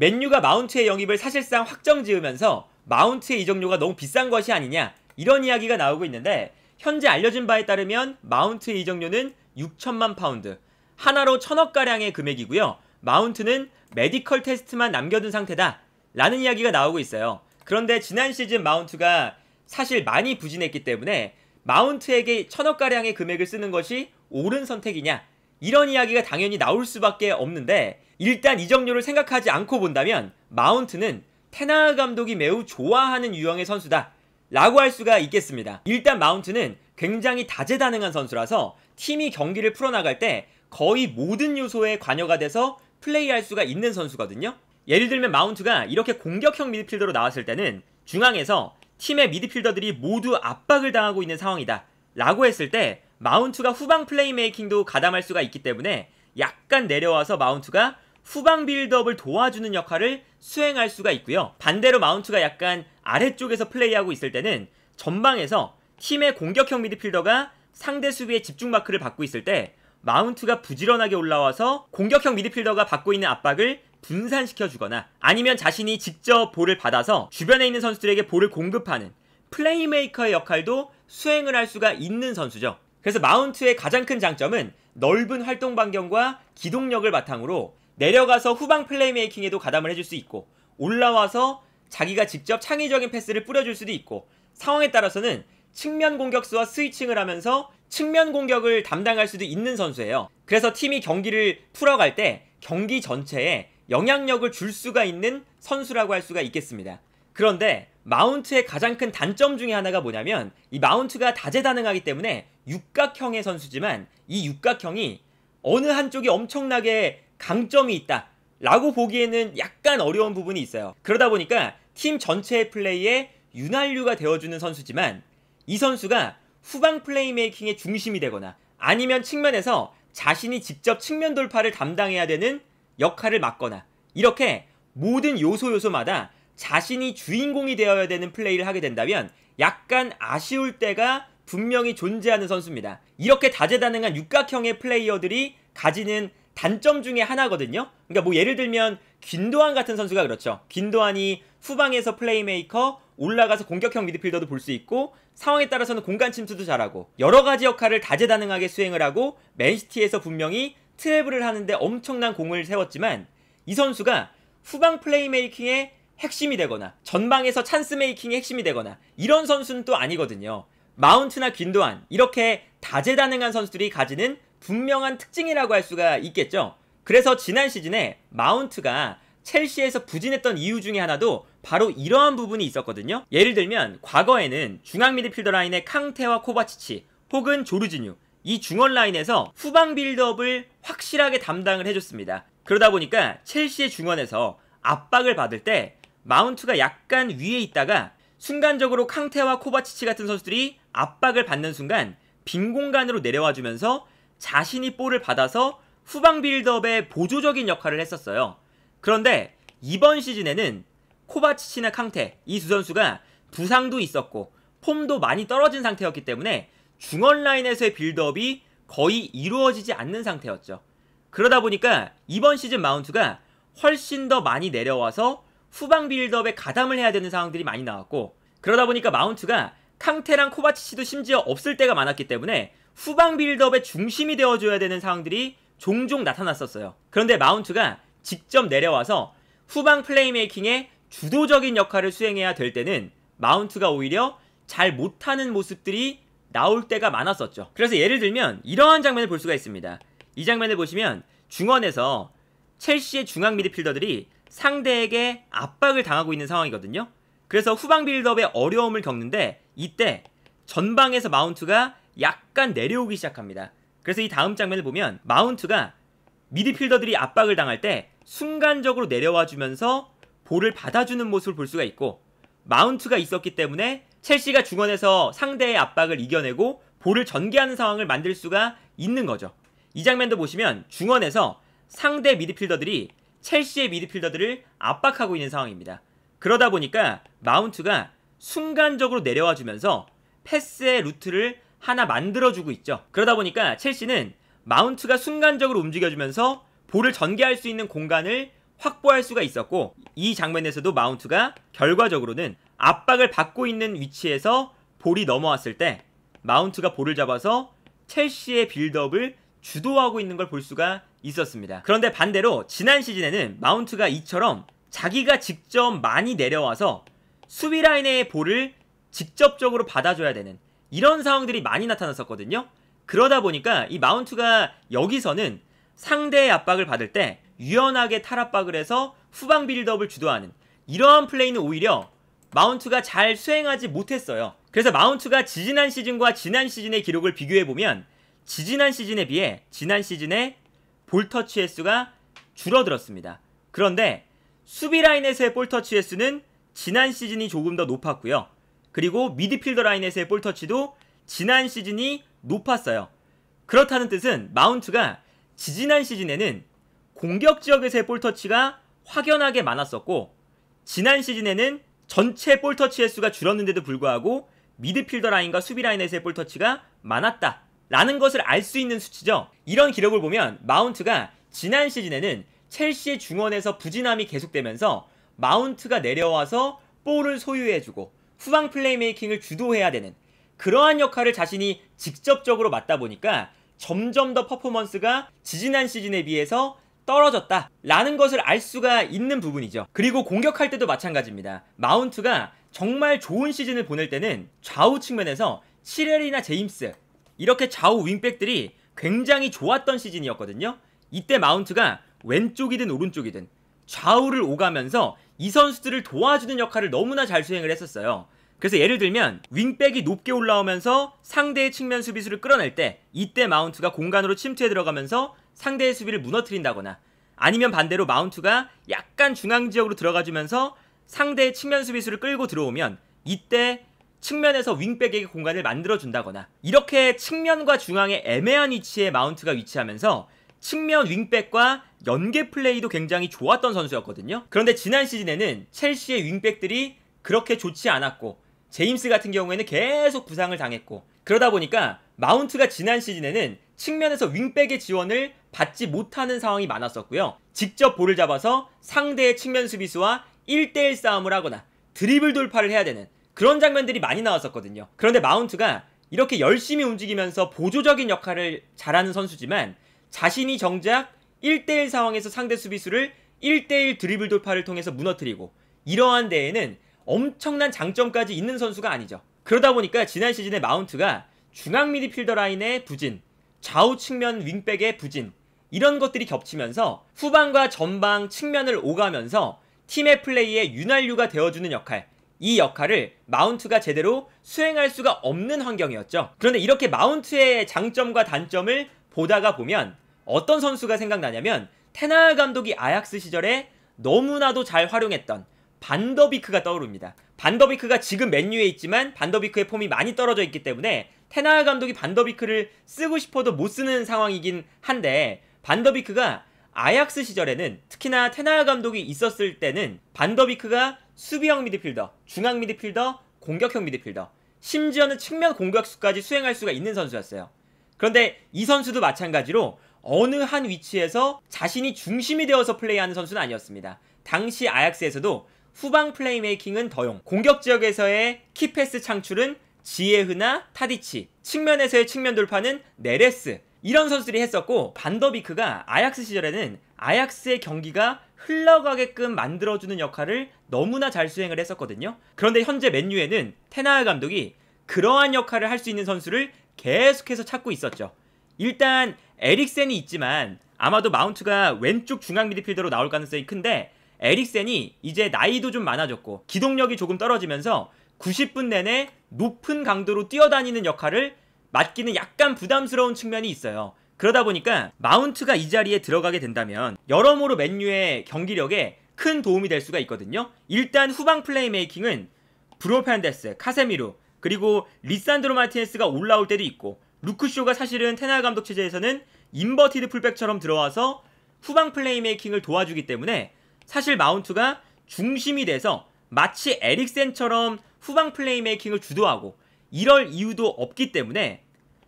맨유가 마운트의 영입을 사실상 확정 지으면서 마운트의 이적료가 너무 비싼 것이 아니냐 이런 이야기가 나오고 있는데 현재 알려진 바에 따르면 마운트의 이적료는 6천만 파운드 하나로 천억가량의 금액이고요 마운트는 메디컬 테스트만 남겨둔 상태다 라는 이야기가 나오고 있어요 그런데 지난 시즌 마운트가 사실 많이 부진했기 때문에 마운트에게 천억가량의 금액을 쓰는 것이 옳은 선택이냐 이런 이야기가 당연히 나올 수밖에 없는데 일단 이정료를 생각하지 않고 본다면 마운트는 테나 감독이 매우 좋아하는 유형의 선수다 라고 할 수가 있겠습니다. 일단 마운트는 굉장히 다재다능한 선수라서 팀이 경기를 풀어나갈 때 거의 모든 요소에 관여가 돼서 플레이할 수가 있는 선수거든요. 예를 들면 마운트가 이렇게 공격형 미드필더로 나왔을 때는 중앙에서 팀의 미드필더들이 모두 압박을 당하고 있는 상황이다 라고 했을 때 마운트가 후방 플레이메이킹도 가담할 수가 있기 때문에 약간 내려와서 마운트가 후방 빌드업을 도와주는 역할을 수행할 수가 있고요. 반대로 마운트가 약간 아래쪽에서 플레이하고 있을 때는 전방에서 팀의 공격형 미드필더가 상대 수비의 집중 마크를 받고 있을 때 마운트가 부지런하게 올라와서 공격형 미드필더가 받고 있는 압박을 분산시켜 주거나 아니면 자신이 직접 볼을 받아서 주변에 있는 선수들에게 볼을 공급하는 플레이메이커의 역할도 수행을 할 수가 있는 선수죠. 그래서 마운트의 가장 큰 장점은 넓은 활동 반경과 기동력을 바탕으로 내려가서 후방 플레이메이킹에도 가담을 해줄 수 있고 올라와서 자기가 직접 창의적인 패스를 뿌려줄 수도 있고 상황에 따라서는 측면 공격수와 스위칭을 하면서 측면 공격을 담당할 수도 있는 선수예요. 그래서 팀이 경기를 풀어갈 때 경기 전체에 영향력을 줄 수가 있는 선수라고 할 수가 있겠습니다. 그런데 마운트의 가장 큰 단점 중에 하나가 뭐냐면 이 마운트가 다재다능하기 때문에 육각형의 선수지만 이 육각형이 어느 한쪽이 엄청나게 강점이 있다 라고 보기에는 약간 어려운 부분이 있어요. 그러다 보니까 팀 전체의 플레이에 윤활유가 되어주는 선수지만 이 선수가 후방 플레이메이킹의 중심이 되거나 아니면 측면에서 자신이 직접 측면 돌파를 담당해야 되는 역할을 맡거나 이렇게 모든 요소 요소마다 자신이 주인공이 되어야 되는 플레이를 하게 된다면 약간 아쉬울 때가 분명히 존재하는 선수입니다. 이렇게 다재다능한 육각형의 플레이어들이 가지는 단점 중에 하나거든요. 그러니까 뭐 예를 들면 긴도안 같은 선수가 그렇죠. 긴도안이 후방에서 플레이메이커, 올라가서 공격형 미드필더도 볼 수 있고 상황에 따라서는 공간 침투도 잘하고 여러 가지 역할을 다재다능하게 수행을 하고 맨시티에서 분명히 트래블을 하는데 엄청난 공을 세웠지만 이 선수가 후방 플레이메이킹의 핵심이 되거나 전방에서 찬스 메이킹의 핵심이 되거나 이런 선수는 또 아니거든요. 마운트나 균도안 이렇게 다재다능한 선수들이 가지는 분명한 특징이라고 할 수가 있겠죠. 그래서 지난 시즌에 마운트가 첼시에서 부진했던 이유 중에 하나도 바로 이러한 부분이 있었거든요. 예를 들면 과거에는 중앙 미드필더 라인의 캉테와 코바치치 혹은 조르지뉴 이 중원 라인에서 후방 빌드업을 확실하게 담당을 해줬습니다. 그러다 보니까 첼시의 중원에서 압박을 받을 때 마운트가 약간 위에 있다가 순간적으로 캉테와 코바치치 같은 선수들이 압박을 받는 순간 빈 공간으로 내려와 주면서 자신이 볼을 받아서 후방 빌드업의 보조적인 역할을 했었어요. 그런데 이번 시즌에는 코바치치나 캉테 이두 선수가 부상도 있었고 폼도 많이 떨어진 상태였기 때문에 중원 라인에서의 빌드업이 거의 이루어지지 않는 상태였죠. 그러다 보니까 이번 시즌 마운트가 훨씬 더 많이 내려와서 후방 빌드업에 가담을 해야 되는 상황들이 많이 나왔고 그러다 보니까 마운트가 캉테랑 코바치치도 심지어 없을 때가 많았기 때문에 후방 빌드업의 중심이 되어줘야 되는 상황들이 종종 나타났었어요. 그런데 마운트가 직접 내려와서 후방 플레이메이킹에 주도적인 역할을 수행해야 될 때는 마운트가 오히려 잘 못하는 모습들이 나올 때가 많았었죠. 그래서 예를 들면 이러한 장면을 볼 수가 있습니다. 이 장면을 보시면 중원에서 첼시의 중앙 미드필더들이 상대에게 압박을 당하고 있는 상황이거든요. 그래서 후방 빌드업에 어려움을 겪는데 이때 전방에서 마운트가 약간 내려오기 시작합니다. 그래서 이 다음 장면을 보면 마운트가 미드필더들이 압박을 당할 때 순간적으로 내려와 주면서 볼을 받아주는 모습을 볼 수가 있고 마운트가 있었기 때문에 첼시가 중원에서 상대의 압박을 이겨내고 볼을 전개하는 상황을 만들 수가 있는 거죠. 이 장면도 보시면 중원에서 상대 미드필더들이 첼시의 미드필더들을 압박하고 있는 상황입니다. 그러다 보니까 마운트가 순간적으로 내려와 주면서 패스의 루트를 하나 만들어주고 있죠. 그러다 보니까 첼시는 마운트가 순간적으로 움직여주면서 볼을 전개할 수 있는 공간을 확보할 수가 있었고 이 장면에서도 마운트가 결과적으로는 압박을 받고 있는 위치에서 볼이 넘어왔을 때 마운트가 볼을 잡아서 첼시의 빌드업을 주도하고 있는 걸 볼 수가 있었습니다. 그런데 반대로 지난 시즌에는 마운트가 이처럼 자기가 직접 많이 내려와서 수비 라인의 볼을 직접적으로 받아줘야 되는 이런 상황들이 많이 나타났었거든요. 그러다 보니까 이 마운트가 여기서는 상대의 압박을 받을 때 유연하게 탈압박을 해서 후방 빌드업을 주도하는 이러한 플레이는 오히려 마운트가 잘 수행하지 못했어요. 그래서 마운트가 지지난 시즌과 지난 시즌의 기록을 비교해보면 지지난 시즌에 비해 지난 시즌에 볼터치 횟수가 줄어들었습니다. 그런데 수비 라인에서의 볼터치 횟수는 지난 시즌이 조금 더 높았고요. 그리고 미드필더 라인에서의 볼터치도 지난 시즌이 높았어요. 그렇다는 뜻은 마운트가 지지난 시즌에는 공격 지역에서의 볼터치가 확연하게 많았었고 지난 시즌에는 전체 볼터치 횟수가 줄었는데도 불구하고 미드필더 라인과 수비 라인에서의 볼터치가 많았다 라는 것을 알 수 있는 수치죠. 이런 기록을 보면 마운트가 지난 시즌에는 첼시의 중원에서 부진함이 계속되면서 마운트가 내려와서 볼을 소유해주고 후방 플레이메이킹을 주도해야 되는 그러한 역할을 자신이 직접적으로 맡다 보니까 점점 더 퍼포먼스가 지지난 시즌에 비해서 떨어졌다라는 것을 알 수가 있는 부분이죠. 그리고 공격할 때도 마찬가지입니다. 마운트가 정말 좋은 시즌을 보낼 때는 좌우 측면에서 시렐이나 제임스 이렇게 좌우 윙백들이 굉장히 좋았던 시즌이었거든요. 이때 마운트가 왼쪽이든 오른쪽이든 좌우를 오가면서 이 선수들을 도와주는 역할을 너무나 잘 수행을 했었어요. 그래서 예를 들면 윙백이 높게 올라오면서 상대의 측면 수비수를 끌어낼 때 이때 마운트가 공간으로 침투해 들어가면서 상대의 수비를 무너뜨린다거나 아니면 반대로 마운트가 약간 중앙 지역으로 들어가주면서 상대의 측면 수비수를 끌고 들어오면 이때 측면에서 윙백에게 공간을 만들어준다거나 이렇게 측면과 중앙의 애매한 위치에 마운트가 위치하면서 측면 윙백과 연계 플레이도 굉장히 좋았던 선수였거든요. 그런데 지난 시즌에는 첼시의 윙백들이 그렇게 좋지 않았고 제임스 같은 경우에는 계속 부상을 당했고 그러다 보니까 마운트가 지난 시즌에는 측면에서 윙백의 지원을 받지 못하는 상황이 많았었고요. 직접 볼을 잡아서 상대의 측면 수비수와 1대1 싸움을 하거나 드리블 돌파를 해야 되는 그런 장면들이 많이 나왔었거든요. 그런데 마운트가 이렇게 열심히 움직이면서 보조적인 역할을 잘하는 선수지만 자신이 정작 1대1 상황에서 상대 수비수를 1대1 드리블 돌파를 통해서 무너뜨리고 이러한 데에는 엄청난 장점까지 있는 선수가 아니죠. 그러다 보니까 지난 시즌의 마운트가 중앙 미드필더 라인의 부진, 좌우 측면 윙백의 부진 이런 것들이 겹치면서 후방과 전방 측면을 오가면서 팀의 플레이에 윤활유가 되어주는 역할 이 역할을 마운트가 제대로 수행할 수가 없는 환경이었죠. 그런데 이렇게 마운트의 장점과 단점을 보다가 보면 어떤 선수가 생각나냐면 테나 감독이 아약스 시절에 너무나도 잘 활용했던 반더비크가 떠오릅니다. 반더비크가 지금 맨유에 있지만 반더비크의 폼이 많이 떨어져 있기 때문에 테나 감독이 반더비크를 쓰고 싶어도 못 쓰는 상황이긴 한데 반더비크가 아약스 시절에는 특히나 테나 감독이 있었을 때는 반더비크가 수비형 미드필더, 중앙 미드필더, 공격형 미드필더, 심지어는 측면 공격수까지 수행할 수가 있는 선수였어요. 그런데 이 선수도 마찬가지로 어느 한 위치에서 자신이 중심이 되어서 플레이하는 선수는 아니었습니다. 당시 아약스에서도 후방 플레이메이킹은 더용, 공격 지역에서의 키패스 창출은 지에흐나 타디치, 측면에서의 측면 돌파는 네레스 이런 선수들이 했었고 반더비크가 아약스 시절에는 아약스의 경기가 흘러가게끔 만들어주는 역할을 너무나 잘 수행을 했었거든요. 그런데 현재 맨유에는 테나아 감독이 그러한 역할을 할 수 있는 선수를 계속해서 찾고 있었죠. 일단 에릭센이 있지만 아마도 마운트가 왼쪽 중앙 미드필더로 나올 가능성이 큰데 에릭센이 이제 나이도 좀 많아졌고 기동력이 조금 떨어지면서 90분 내내 높은 강도로 뛰어다니는 역할을 맡기는 약간 부담스러운 측면이 있어요. 그러다 보니까 마운트가 이 자리에 들어가게 된다면 여러모로 맨유의 경기력에 큰 도움이 될 수가 있거든요. 일단 후방 플레이메이킹은 브로펜데스, 카세미루, 그리고 리산드로 마티네스가 올라올 때도 있고 루크쇼가 사실은 테나 감독 체제에서는 인버티드 풀백처럼 들어와서 후방 플레이메이킹을 도와주기 때문에 사실 마운트가 중심이 돼서 마치 에릭센처럼 후방 플레이메이킹을 주도하고 이럴 이유도 없기 때문에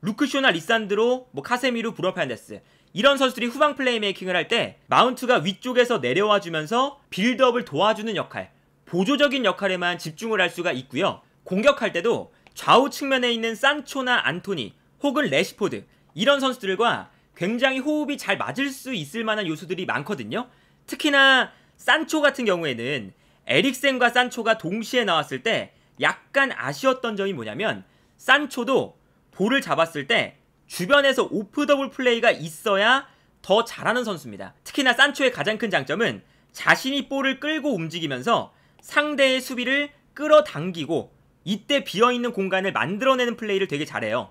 루크쇼나 리산드로 뭐 카세미루 브로판데스 이런 선수들이 후방 플레이메이킹을 할 때 마운트가 위쪽에서 내려와 주면서 빌드업을 도와주는 역할 보조적인 역할에만 집중을 할 수가 있고요 공격할 때도 좌우 측면에 있는 산초나 안토니 혹은 레시포드 이런 선수들과 굉장히 호흡이 잘 맞을 수 있을 만한 요소들이 많거든요. 특히나 산초 같은 경우에는 에릭센과 산초가 동시에 나왔을 때 약간 아쉬웠던 점이 뭐냐면 산초도 볼을 잡았을 때 주변에서 오프 더블 플레이가 있어야 더 잘하는 선수입니다. 특히나 산초의 가장 큰 장점은 자신이 볼을 끌고 움직이면서 상대의 수비를 끌어당기고 이때 비어있는 공간을 만들어내는 플레이를 되게 잘해요.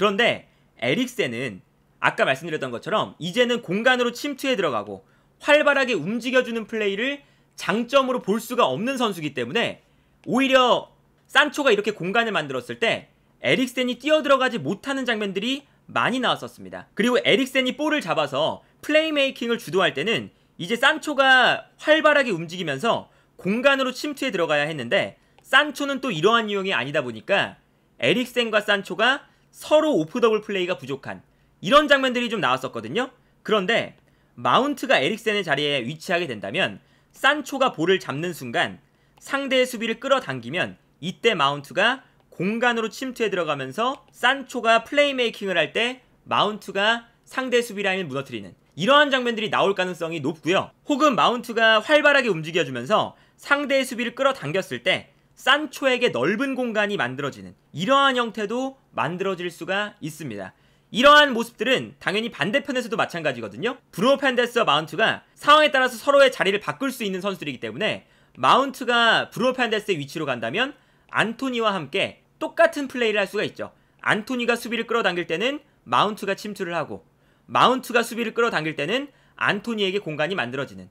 그런데 에릭센은 아까 말씀드렸던 것처럼 이제는 공간으로 침투해 들어가고 활발하게 움직여주는 플레이를 장점으로 볼 수가 없는 선수기 때문에 오히려 산초가 이렇게 공간을 만들었을 때 에릭센이 뛰어들어가지 못하는 장면들이 많이 나왔었습니다. 그리고 에릭센이 볼을 잡아서 플레이메이킹을 주도할 때는 이제 산초가 활발하게 움직이면서 공간으로 침투해 들어가야 했는데 산초는 또 이러한 유형이 아니다 보니까 에릭센과 산초가 서로 오프 더블 플레이가 부족한 이런 장면들이 좀 나왔었거든요. 그런데 마운트가 에릭센의 자리에 위치하게 된다면 산초가 볼을 잡는 순간 상대의 수비를 끌어당기면 이때 마운트가 공간으로 침투해 들어가면서 산초가 플레이메이킹을 할 때 마운트가 상대 수비 라인을 무너뜨리는 이러한 장면들이 나올 가능성이 높고요. 혹은 마운트가 활발하게 움직여주면서 상대의 수비를 끌어당겼을 때 산초에게 넓은 공간이 만들어지는 이러한 형태도 만들어질 수가 있습니다. 이러한 모습들은 당연히 반대편에서도 마찬가지거든요. 브루노 펜데스와 마운트가 상황에 따라서 서로의 자리를 바꿀 수 있는 선수들이기 때문에 마운트가 브루노 펜데스의 위치로 간다면 안토니와 함께 똑같은 플레이를 할 수가 있죠. 안토니가 수비를 끌어당길 때는 마운트가 침투를 하고 마운트가 수비를 끌어당길 때는 안토니에게 공간이 만들어지는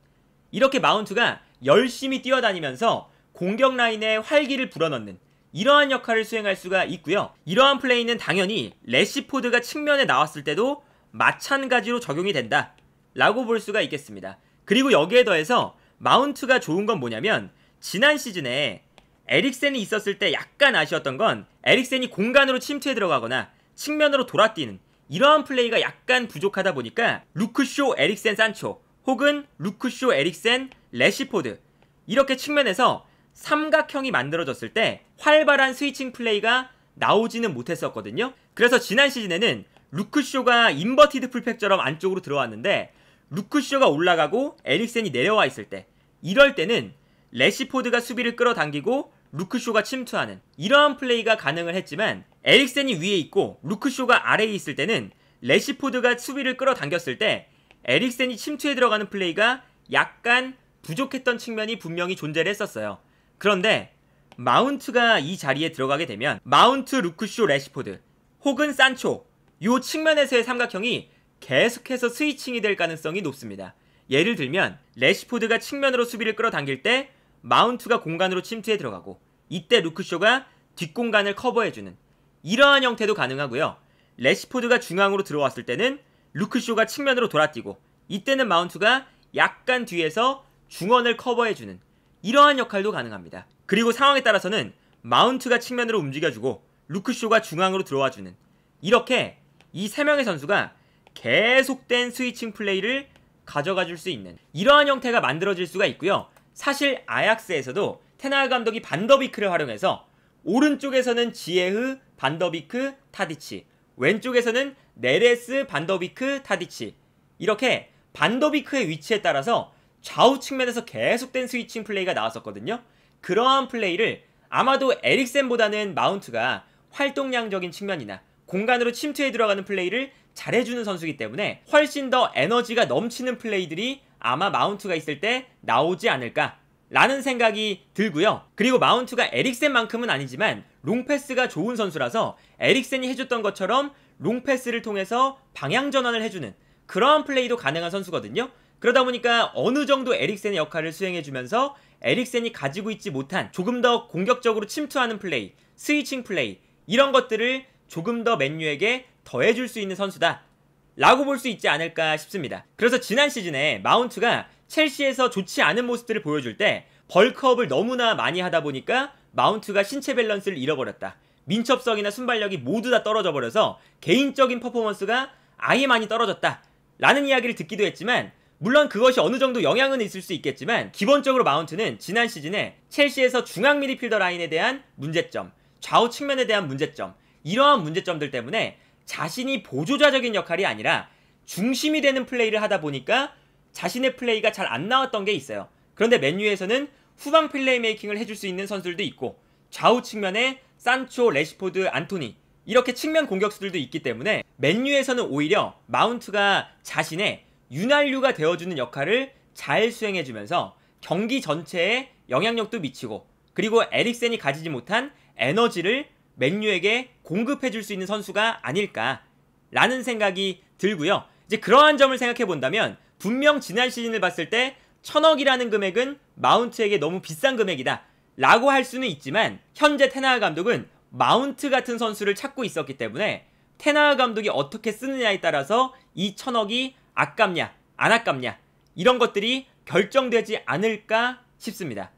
이렇게 마운트가 열심히 뛰어다니면서 공격 라인에 활기를 불어넣는 이러한 역할을 수행할 수가 있고요. 이러한 플레이는 당연히 레시포드가 측면에 나왔을 때도 마찬가지로 적용이 된다 라고 볼 수가 있겠습니다. 그리고 여기에 더해서 마운트가 좋은 건 뭐냐면 지난 시즌에 에릭센이 있었을 때 약간 아쉬웠던 건 에릭센이 공간으로 침투에 들어가거나 측면으로 돌아뛰는 이러한 플레이가 약간 부족하다 보니까 루크쇼 에릭센 산초 혹은 루크쇼 에릭센 레시포드 이렇게 측면에서 삼각형이 만들어졌을 때 활발한 스위칭 플레이가 나오지는 못했었거든요. 그래서 지난 시즌에는 루크쇼가 인버티드 풀팩처럼 안쪽으로 들어왔는데 루크쇼가 올라가고 에릭센이 내려와 있을 때 이럴 때는 레시포드가 수비를 끌어당기고 루크쇼가 침투하는 이러한 플레이가 가능을 했지만 에릭센이 위에 있고 루크쇼가 아래에 있을 때는 레시포드가 수비를 끌어당겼을 때 에릭센이 침투에 들어가는 플레이가 약간 부족했던 측면이 분명히 존재를 했었어요. 그런데 마운트가 이 자리에 들어가게 되면 마운트, 루크쇼, 레시포드 혹은 산초 요 측면에서의 삼각형이 계속해서 스위칭이 될 가능성이 높습니다. 예를 들면 레시포드가 측면으로 수비를 끌어당길 때 마운트가 공간으로 침투해 들어가고 이때 루크쇼가 뒷공간을 커버해주는 이러한 형태도 가능하고요. 레시포드가 중앙으로 들어왔을 때는 루크쇼가 측면으로 돌아뛰고 이때는 마운트가 약간 뒤에서 중원을 커버해주는 이러한 역할도 가능합니다. 그리고 상황에 따라서는 마운트가 측면으로 움직여주고 루크쇼가 중앙으로 들어와주는 이렇게 이 세 명의 선수가 계속된 스위칭 플레이를 가져가 줄 수 있는 이러한 형태가 만들어질 수가 있고요. 사실 아약스에서도 테나가 감독이 반더비크를 활용해서 오른쪽에서는 지에흐, 반더비크, 타디치 왼쪽에서는 네레스, 반더비크, 타디치 이렇게 반더비크의 위치에 따라서 좌우 측면에서 계속된 스위칭 플레이가 나왔었거든요. 그러한 플레이를 아마도 에릭센보다는 마운트가 활동량적인 측면이나 공간으로 침투해 들어가는 플레이를 잘해주는 선수이기 때문에 훨씬 더 에너지가 넘치는 플레이들이 아마 마운트가 있을 때 나오지 않을까 라는 생각이 들고요. 그리고 마운트가 에릭센만큼은 아니지만 롱패스가 좋은 선수라서 에릭센이 해줬던 것처럼 롱패스를 통해서 방향 전환을 해주는 그러한 플레이도 가능한 선수거든요. 그러다 보니까 어느 정도 에릭센의 역할을 수행해주면서 에릭센이 가지고 있지 못한 조금 더 공격적으로 침투하는 플레이, 스위칭 플레이 이런 것들을 조금 더 맨유에게 더해줄 수 있는 선수다 라고 볼 수 있지 않을까 싶습니다. 그래서 지난 시즌에 마운트가 첼시에서 좋지 않은 모습들을 보여줄 때 벌크업을 너무나 많이 하다 보니까 마운트가 신체 밸런스를 잃어버렸다. 민첩성이나 순발력이 모두 다 떨어져 버려서 개인적인 퍼포먼스가 아예 많이 떨어졌다. 라는 이야기를 듣기도 했지만 물론 그것이 어느 정도 영향은 있을 수 있겠지만 기본적으로 마운트는 지난 시즌에 첼시에서 중앙 미드필더 라인에 대한 문제점, 좌우 측면에 대한 문제점 이러한 문제점들 때문에 자신이 보조자적인 역할이 아니라 중심이 되는 플레이를 하다 보니까 자신의 플레이가 잘 안 나왔던 게 있어요. 그런데 맨유에서는 후방 플레이메이킹을 해줄 수 있는 선수들도 있고 좌우 측면에 산초, 레시포드, 안토니 이렇게 측면 공격수들도 있기 때문에 맨유에서는 오히려 마운트가 자신의 윤활류가 되어주는 역할을 잘 수행해주면서 경기 전체에 영향력도 미치고 그리고 에릭센이 가지지 못한 에너지를 맨유에게 공급해줄 수 있는 선수가 아닐까라는 생각이 들고요. 이제 그러한 점을 생각해 본다면 분명 지난 시즌을 봤을 때 천억이라는 금액은 마운트에게 너무 비싼 금액이다 라고 할 수는 있지만 현재 테나하 감독은 마운트 같은 선수를 찾고 있었기 때문에 테나하 감독이 어떻게 쓰느냐에 따라서 이 천억이 아깝냐 안 아깝냐 이런 것들이 결정되지 않을까 싶습니다.